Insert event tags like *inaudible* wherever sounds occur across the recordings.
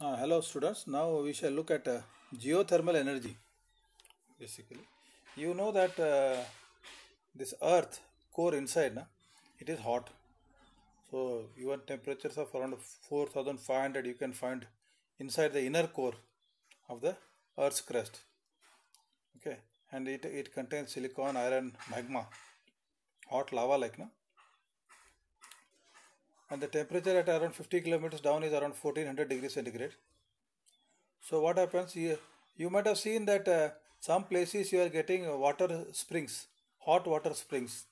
Uh, hello students, now we shall look at uh, geothermal energy. Basically, you know that uh, this earth core inside, na, it is hot. So you want temperatures of around 4500 you can find inside the inner core of the earth's crust. Okay, and it, it contains silicon, iron, magma, hot lava like. Na? and the temperature at around 50 kilometers down is around 1400 degrees centigrade. So what happens here? you might have seen that uh, some places you are getting water springs, hot water springs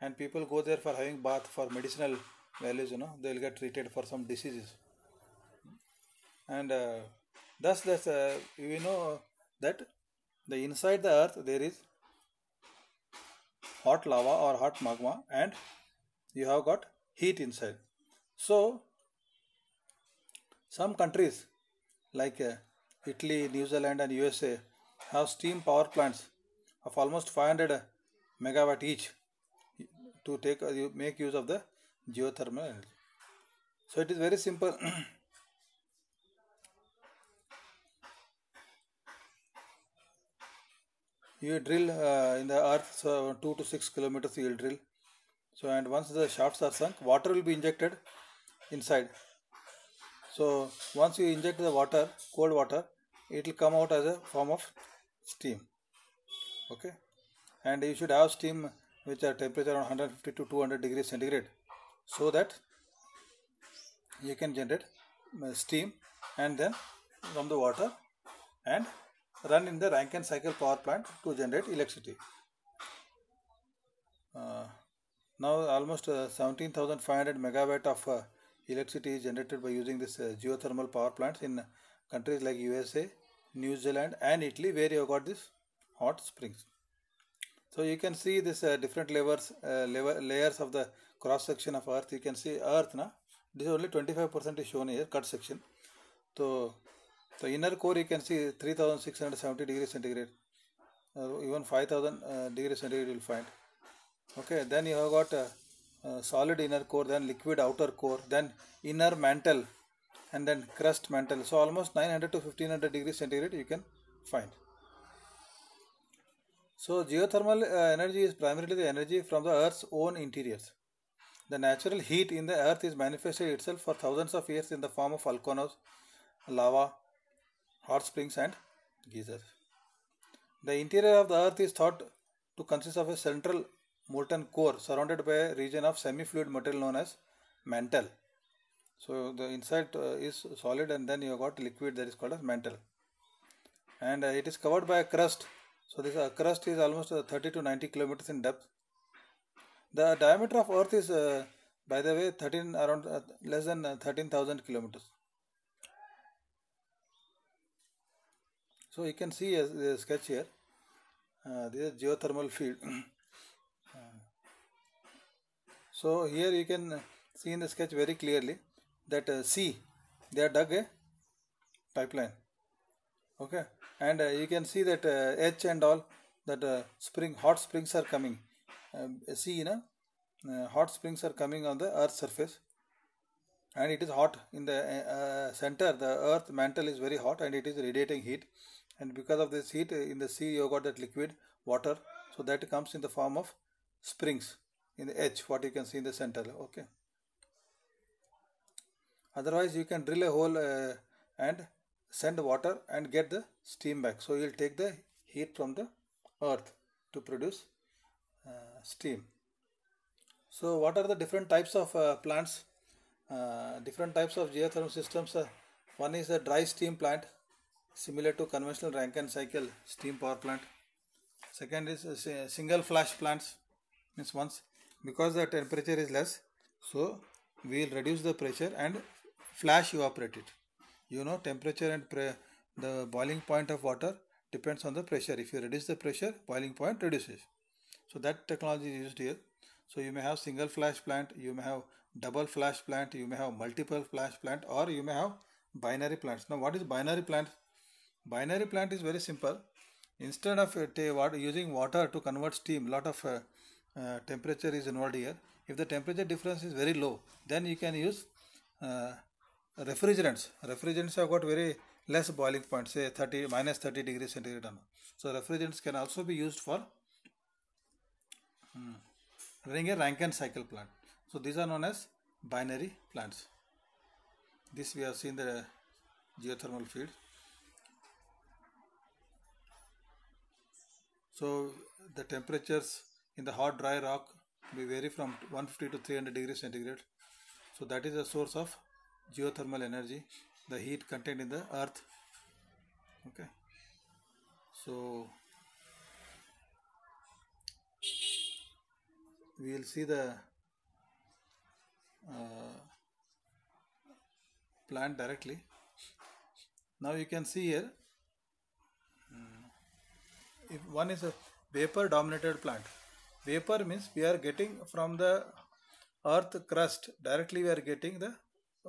and people go there for having bath for medicinal values you know they will get treated for some diseases and uh, thus thus uh, we know that the inside the earth there is hot lava or hot magma and you have got heat inside so, some countries like uh, Italy, New Zealand, and USA have steam power plants of almost 500 megawatt each to take uh, make use of the geothermal energy. So it is very simple. *clears throat* you drill uh, in the earth so 2 to 6 kilometers you will drill so and once the shafts are sunk water will be injected inside so once you inject the water cold water it will come out as a form of steam okay and you should have steam which are temperature around 150 to 200 degrees centigrade so that you can generate uh, steam and then from the water and run in the Rankine cycle power plant to generate electricity. Uh, now almost uh, 17,500 megawatt of uh, electricity is generated by using this uh, geothermal power plants in uh, countries like USA, New Zealand and Italy where you have got this hot springs. So you can see this uh, different layers, uh, layers of the cross section of earth. You can see earth na. This is only 25% is shown here cut section. So the inner core you can see 3670 degrees centigrade. Uh, even 5000 degrees centigrade you will find. Okay then you have got uh, uh, solid inner core then liquid outer core then inner mantle and then crust mantle so almost 900 to 1500 degrees centigrade you can find so geothermal uh, energy is primarily the energy from the earth's own interiors the natural heat in the earth is manifested itself for thousands of years in the form of volcanoes lava hot springs and geysers the interior of the earth is thought to consist of a central molten core surrounded by a region of semi-fluid material known as mantle. So the inside uh, is solid and then you have got liquid that is called as mantle. And uh, it is covered by a crust. So this uh, crust is almost uh, 30 to 90 kilometers in depth. The diameter of earth is uh, by the way 13 around uh, less than 13,000 kilometers. So you can see a, a sketch here. this is geothermal field. *clears throat* So here you can see in the sketch very clearly that uh, C they are dug a pipeline okay and uh, you can see that uh, H and all that uh, spring hot springs are coming see uh, you know uh, hot springs are coming on the earth surface and it is hot in the uh, center the earth mantle is very hot and it is radiating heat and because of this heat in the sea you got that liquid water so that comes in the form of springs in the edge, what you can see in the center okay otherwise you can drill a hole uh, and send water and get the steam back so you will take the heat from the earth to produce uh, steam so what are the different types of uh, plants uh, different types of geothermal systems uh, one is a dry steam plant similar to conventional Rankine cycle steam power plant second is uh, single flash plants means once because the temperature is less so we will reduce the pressure and flash evaporate it you know temperature and the boiling point of water depends on the pressure if you reduce the pressure boiling point reduces so that technology is used here so you may have single flash plant you may have double flash plant you may have multiple flash plant or you may have binary plants now what is binary plant binary plant is very simple instead of uh, using water to convert steam lot of uh, uh, temperature is involved here. If the temperature difference is very low, then you can use uh, refrigerants. Refrigerants have got very less boiling point, say 30 minus 30 degrees centigrade. So refrigerants can also be used for um, running a Rankine cycle plant. So these are known as binary plants. This we have seen the geothermal field. So the temperatures in the hot dry rock we vary from 150 to 300 degrees centigrade. So that is a source of geothermal energy, the heat contained in the earth. Okay. So we will see the uh, plant directly. Now you can see here, hmm, if one is a vapor dominated plant, vapor means we are getting from the earth crust directly we are getting the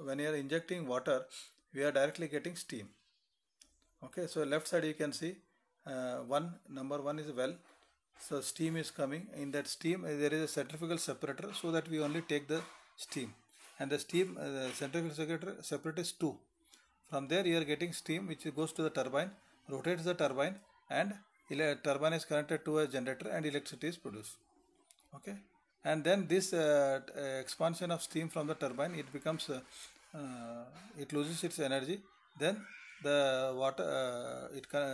when you are injecting water we are directly getting steam okay so left side you can see uh, one number one is well so steam is coming in that steam uh, there is a centrifugal separator so that we only take the steam and the steam uh, the centrifugal separator separator is 2 from there you are getting steam which goes to the turbine rotates the turbine and turbine is connected to a generator and electricity is produced okay and then this uh, uh, expansion of steam from the turbine it becomes uh, uh, it loses its energy then the water it can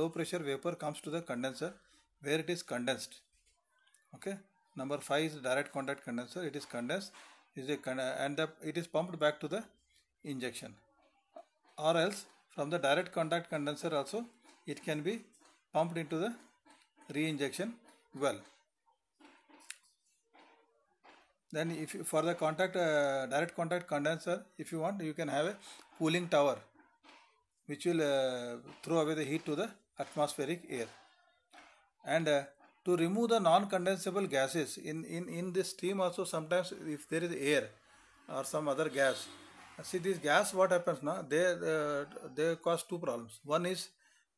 low pressure vapor comes to the condenser where it is condensed okay number 5 is direct contact condenser it is condensed is a and the, it is pumped back to the injection or else from the direct contact condenser also it can be pumped into the re injection well then if you, for the contact uh, direct contact condenser if you want you can have a cooling tower which will uh, throw away the heat to the atmospheric air and uh, to remove the non condensable gases in, in in this steam also sometimes if there is air or some other gas uh, see this gas what happens now they uh, they cause two problems one is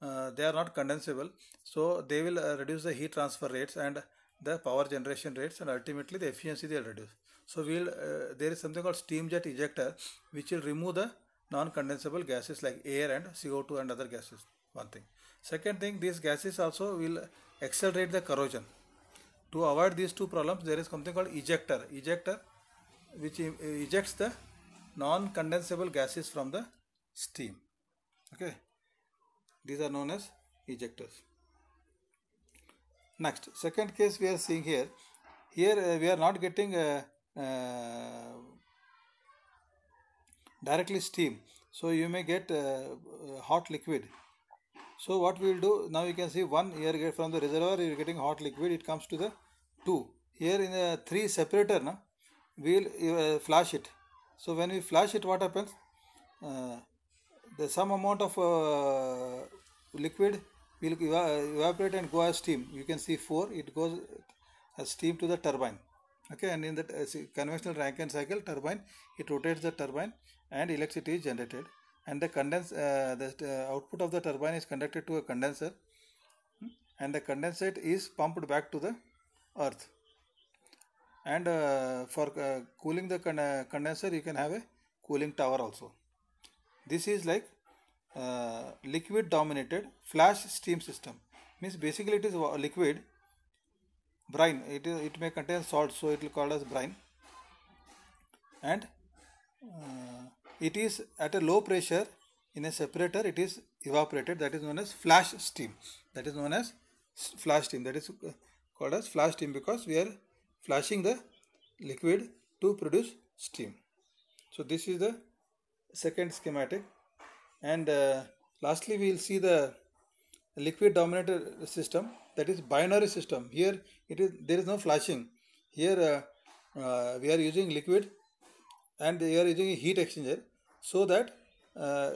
uh, they are not condensable so they will reduce the heat transfer rates and the power generation rates and ultimately the efficiency they will reduce. So we'll, uh, there is something called steam jet ejector which will remove the non-condensable gases like air and CO2 and other gases. One thing. Second thing, these gases also will accelerate the corrosion. To avoid these two problems, there is something called ejector. Ejector which ejects the non-condensable gases from the steam. Okay. These are known as ejectors. Next, second case we are seeing here, here uh, we are not getting uh, uh, directly steam. So you may get uh, uh, hot liquid. So what we will do, now you can see one here from the reservoir you are getting hot liquid, it comes to the two. Here in the three separator, na, we will uh, flash it. So when we flash it, what happens? the some amount of liquid will evaporate and go as steam you can see 4 it goes as steam to the turbine okay and in the uh, conventional Rankine cycle turbine it rotates the turbine and electricity is generated and the condense uh, the uh, output of the turbine is conducted to a condenser hmm? and the condensate is pumped back to the earth and uh, for uh, cooling the con uh, condenser you can have a cooling tower also this is like uh, liquid dominated flash steam system means basically it is liquid brine it is it may contain salt so it will called as brine and uh, it is at a low pressure in a separator it is evaporated that is known as flash steam that is known as flash steam that is uh, called as flash steam because we are flashing the liquid to produce steam so this is the second schematic and uh, lastly we will see the liquid dominated system that is binary system here it is there is no flashing here uh, uh, we are using liquid and we are using a heat exchanger so that uh,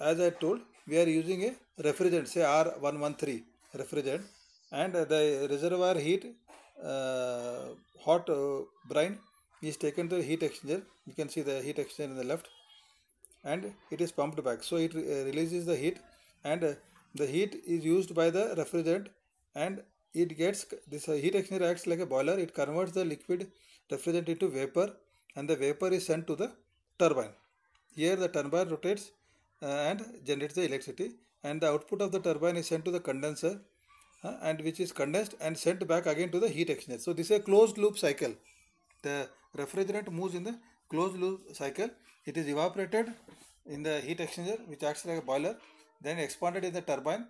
as I told we are using a refrigerant say R113 refrigerant and the reservoir heat uh, hot uh, brine is taken to the heat exchanger you can see the heat exchanger on the left and it is pumped back so it uh, releases the heat and uh, the heat is used by the refrigerant and it gets this uh, heat exchanger acts like a boiler it converts the liquid refrigerant into vapor and the vapor is sent to the turbine here the turbine rotates and generates the electricity and the output of the turbine is sent to the condenser uh, and which is condensed and sent back again to the heat exchanger. So this is a closed loop cycle. The refrigerant moves in the closed loop cycle it is evaporated in the heat exchanger which acts like a boiler then expanded in the turbine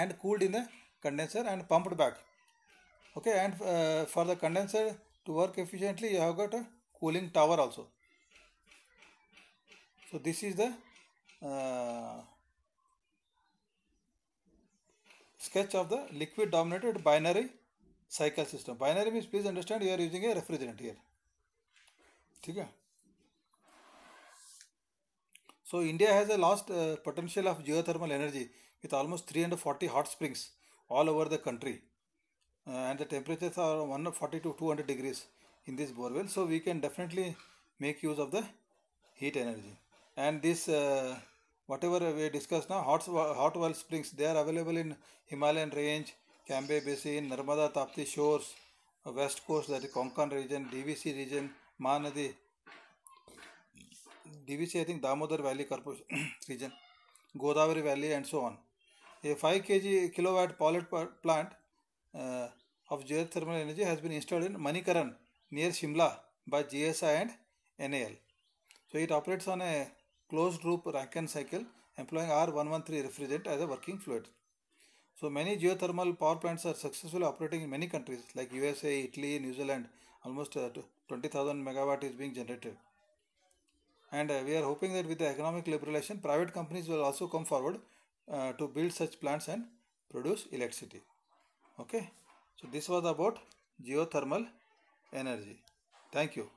and cooled in the condenser and pumped back okay and uh, for the condenser to work efficiently you have got a cooling tower also so this is the uh, sketch of the liquid dominated binary cycle system binary means please understand you are using a refrigerant here ठीक So India has a large uh, potential of geothermal energy with almost 340 hot springs all over the country uh, and the temperatures are 140 to 200 degrees in this borewell so we can definitely make use of the heat energy and this uh, whatever we discussed now hot, hot well springs they are available in Himalayan range, Cambay Basin, Narmada Tapti shores, west coast that is Konkan region, DVC region Mahanadi DVC I think Damodar valley corporation region Godavari valley and so on a five K G kilowatt pilot plant of geothermal energy has been installed in Manikaran near Shimla by G S I and N A L so it operates on a close loop Rankine and cycle employing R one one three refrigerant as a working fluid so many geothermal power plants are successful operating in many countries like U S A Italy New Zealand almost uh, 20,000 megawatt is being generated. And uh, we are hoping that with the economic liberalization, private companies will also come forward uh, to build such plants and produce electricity. Okay, so this was about geothermal energy. Thank you.